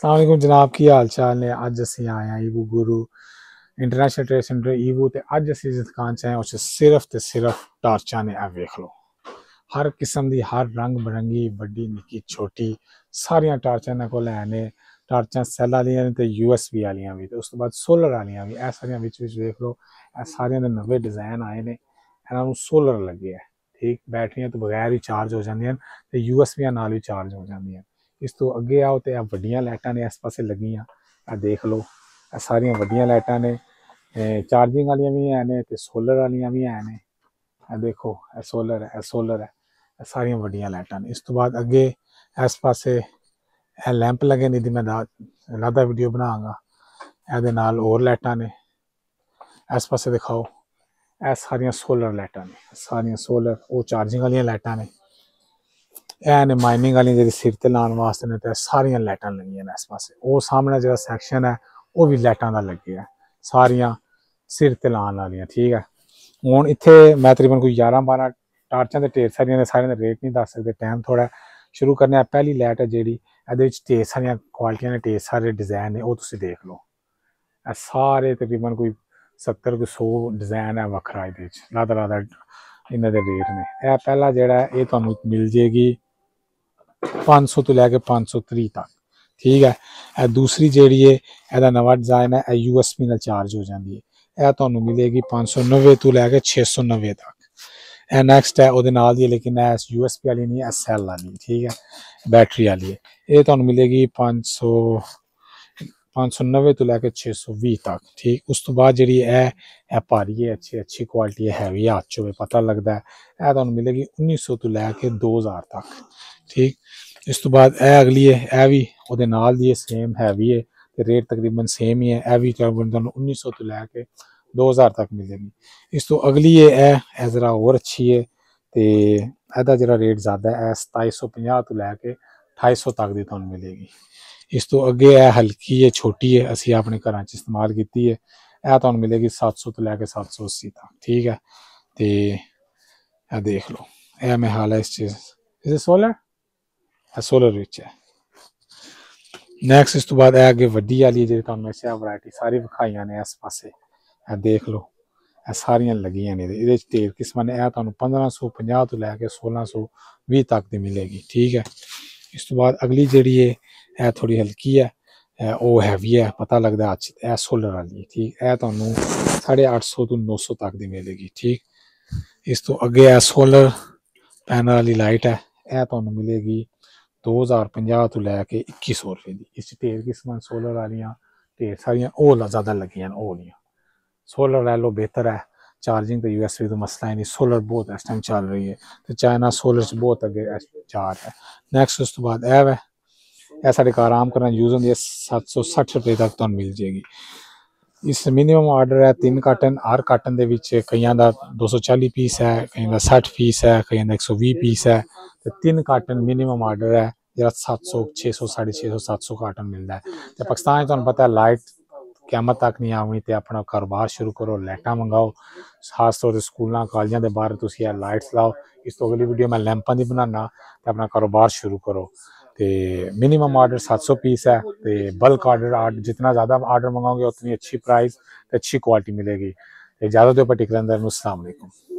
अलमेकुम जनाब की हाल चाल ने अज अस आए हैं ईवू गुरु इंटरनेशनल ट्रेड सेंटर ईबू तो अज अस जिस दुकान चाहे उस सिर्फ तो सिर्फ टार्चा ने वेख लो हर किस्म की हर रंग बिरंगी बड़ी निकी छोटी सारिया टार्चा इन्होंने को लैने टार्चा सैल वाली तो यू एस बी वाली भी तो उस तो बाद सोलर वाली भी ए सारिया वेख लो ए सारिया नवे डिजाइन आए हैं इन्हों सोलर लगे है ठीक बैटरिया तो बगैर ही चार्ज हो जाए तो यू एस बी चार्ज हो जाए इस तो अगे आओ तो आ व्डिया लाइटा ने इस पास लगियाँ आ देख लो सारिया व्डिया लाइटा ने चार्जिंग वाली भी हैं सोलर वाली भी है ने देखो ए सोलर है ए सोलर है सारिया व्डिया लाइटा ने इस तो बाद अगे इस पास लैंप लगे ने मैं लादा वीडियो बनागा ए लाइटा ने इस पास दिखाओ ए सारिया सोलर लाइटा ने सारिया सोलर वो चार्जिंग वाली लाइटा ने ਇਹ ਨਿਮਾਇਨਿੰਗ ਵਾਲੀ ਜਿਹੜੀ ਸਿਰ ਤੇ ਲਾਉਣ ਵਾਸਤੇ ਨੇ ਤੇ ਸਾਰੀਆਂ ਲਾਈਟਾਂ ਲੱਗੀਆਂ ਨੇ ਇਸ ਪਾਸੇ ਉਹ ਸਾਹਮਣੇ ਜਿਹੜਾ ਸੈਕਸ਼ਨ ਹੈ ਉਹ ਵੀ ਲਾਈਟਾਂ ਦਾ ਲੱਗਿਆ ਸਾਰੀਆਂ ਸਿਰ ਤੇ ਲਾਉਣ ਵਾਲੀਆਂ ਠੀਕ ਹੈ ਹੁਣ ਇੱਥੇ ਮੈਂ ਤਕਰੀਬਨ ਕੋਈ 11 12 ਟਾਰਚਾਂ ਦੇ ਢੇਰ ਸਾਰੀਆਂ ਨੇ ਸਾਰਿਆਂ ਦਾ ਰੇਟ ਨਹੀਂ ਦੱਸ ਸਕਦੇ ਟਾਈਮ ਥੋੜਾ ਸ਼ੁਰੂ ਕਰਨੇ ਆ ਪਹਿਲੀ ਲਾਈਟ ਹੈ ਜਿਹੜੀ ਇਹਦੇ ਵਿੱਚ ਢੇਰ ਸਾਰੀਆਂ ਕੁਆਲਿਟੀਆਂ ਨੇ ਢੇਰ ਸਾਰੇ ਡਿਜ਼ਾਈਨ ਨੇ ਉਹ ਤੁਸੀਂ ਦੇਖ ਲਓ ਇਹ ਸਾਰੇ ਤਕਰੀਬਨ ਕੋਈ 70 ਕੋਈ 100 ਡਿਜ਼ਾਈਨ ਹੈ ਵੱਖਰਾ ਇਹਦੇ ਵਿੱਚ ਲਾਦਾ ਲਾਦਾ ਇਹਨਾਂ ਦੇ ਰੇਟ ਨੇ ਇਹ ਪਹਿਲਾ ਜਿਹੜਾ ਇਹ ਤੁਹਾਨੂੰ ਮਿਲ ਜੇਗੀ 500 सौ तो लैके पांच सौ त्री तक ठीक है ए दूसरी जी एद नवा डिजाइन है यू एस पी चार्ज हो जाती है यह तो मिलेगी पांच सौ नब्बे तो लैके छे सौ नब्बे तक ए नैक्सट है वो नाल ही लेकिन एस यू एस पी वाली नहीं एस एल वाली ठीक है बैटरी वाली है ये तो मिलेगी पांच सौ पाँच सौ नब्बे तो लैके छे सौ भी तक ठीक उस तो बाद जी है भारी है अच्छी अच्छी क्वालिटी हैवी हाथ चो पता लगता है यह तुम मिलेगी उन्नीस सौ तो लैके दो हज़ार तक ठीक इस तो बाद अगली है यह भी नाल दी है सेम हैवी है तो रेट तकरीबन सेम ही है यह भी उन्नीस सौ तो लैके दो हज़ार तक मिलेगी इस तो अगली है यह जरा और अच्छी है तो यदा जरा रेट ज़्यादा है सताई सौ पाँह तो लैके अठाई सौ तक भी तुम मिलेगी इस तो अगे है हल्की है छोटी है असी अपने घर च इस्तेमाल की है यह तो मिलेगी सत्त सौ तो लैके सत्त सौ अस्सी तक ठीक है तो यह देख लो यह मैं हाल है इस चीज इस सोलर है सोलर बिच है नैक्स इस तो बाद अगर व्डी वाली जो तुम इस वरायटी सारी विखाई ने इस पास देख लो सारिया लगिया ने ढेर किस्म ने यह तुम पंद्रह सौ पाँह तो लैके सोलह सौ भी तक की मिलेगी ठीक है इस तो बाद अगली जी ਇਹ ਥੋੜੀ ਹਲਕੀ ਹੈ ਉਹ ਹੈਵੀ ਹੈ ਪਤਾ ਲੱਗਦਾ ਅੱਜ ਇਹ 16 ਵਾਲੀ ਠੀਕ ਇਹ ਤੁਹਾਨੂੰ 850 ਤੋਂ 900 ਤੱਕ ਦੀ ਮਿਲੇਗੀ ਠੀਕ ਇਸ ਤੋਂ ਅੱਗੇ ਇਹ ਸੋਲਰ ਪੈਨਲ ਵਾਲੀ ਲਾਈਟ ਹੈ ਇਹ ਤੁਹਾਨੂੰ ਮਿਲੇਗੀ 2050 ਤੋਂ ਲੈ ਕੇ 2100 ਰੁਪਏ ਦੀ ਇਸ ਢੇਰ ਕਿਸਮਾਂ ਸੋਲਰ ਵਾਲੀਆਂ ਢੇਰ ਸਾਰੀਆਂ ਉਹ ਜ਼ਿਆਦਾ ਲੱਗੀਆਂ ਨੇ ਉਹ ਨਹੀਂ ਸੋਲਰ ਲੈ ਲਓ ਬਿਹਤਰ ਹੈ ਚਾਰजिंग ਤੇ ਯੂਐਸਬੀ ਦਾ ਮਸਲਾ ਹੈ ਨਹੀਂ ਸੋਲਰ ਬਹੁਤ ਇਸ ਟਾਈਮ ਚੱਲ ਰਹੀ ਹੈ ਤੇ ਚਾਈਨਾ ਸੋਲਰ ਚ ਬਹੁਤ ਅੱਗੇ ਚਾਰ ਹੈ ਨੈਕਸਟ ਉਸ ਤੋਂ ਬਾਅਦ ਇਹ ਹੈ ਇਹ ਸਾਡੇ ਘਰ ਆਮ ਕਰਨ ਯੂਜ਼ ਹੁੰਦੀ ਹੈ 760 ਰੁਪਏ ਤੱਕ ਤੁਹਾਨੂੰ ਮਿਲ ਜੇਗੀ ਇਸ ਮਿਨੀਮਮ ਆਰਡਰ ਹੈ ਤਿੰਨ ਕਾਟਨ ਹਰ ਕਾਟਨ ਦੇ ਵਿੱਚ ਕਈਆਂ ਦਾ 240 ਪੀਸ ਹੈ ਕਈਆਂ ਦਾ 60 ਪੀਸ ਹੈ ਕਈਆਂ ਦਾ 120 ਪੀਸ ਹੈ ਤੇ ਤਿੰਨ ਕਾਟਨ ਮਿਨੀਮਮ ਆਰਡਰ ਹੈ ਜਿਹੜਾ 700 600 650 700 ਕਾਟਨ ਮਿਲਦਾ ਹੈ ਤੇ ਪਾਕਿਸਤਾਨ 'ਚ ਤੁਹਾਨੂੰ ਪਤਾ ਲਾਈਟ ਕਿਆਮਤ ਤੱਕ ਨਹੀਂ ਆਉਣੀ ਤੇ ਆਪਣਾ ਕਾਰੋਬਾਰ ਸ਼ੁਰੂ ਕਰੋ ਲਾਈਟਾਂ ਮੰਗਾਓ ਖਾਸ ਤੌਰ ਤੇ ਸਕੂਲਾਂ ਕਾਲਜਾਂ ਦੇ ਬਾਹਰ ਤੁਸੀਂ ਇਹ ਲਾਈਟਸ ਲਾਓ ਇਸ ਤੋਂ ਅਗਲੀ ਵੀਡੀਓ ਮੈਂ ਲੈਂਪਾਂ ਦੀ ਬਣਾਉਣਾ ਤੇ ਆਪਣਾ ਕਾਰੋਬਾਰ ਸ਼ੁਰੂ ਕਰੋ ਤੇ ਮਿਨੀਮਮ ਆਰਡਰ 700 ਪੀਸ ਹੈ ਤੇ ਬਲਕ ਆਰਡਰ ਆਰਡਰ ਜਿੰਨਾ ਜ਼ਿਆਦਾ ਆਰਡਰ ਮੰਗਾਓਗੇ ਉਤਨੀ ਅੱਛੀ ਪ੍ਰਾਈਸ ਤੇ ਅੱਛੀ ਕੁਆਲਿਟੀ ਮਿਲੇਗੀ इजाज़त है पर्टिकुलर अंदर असलम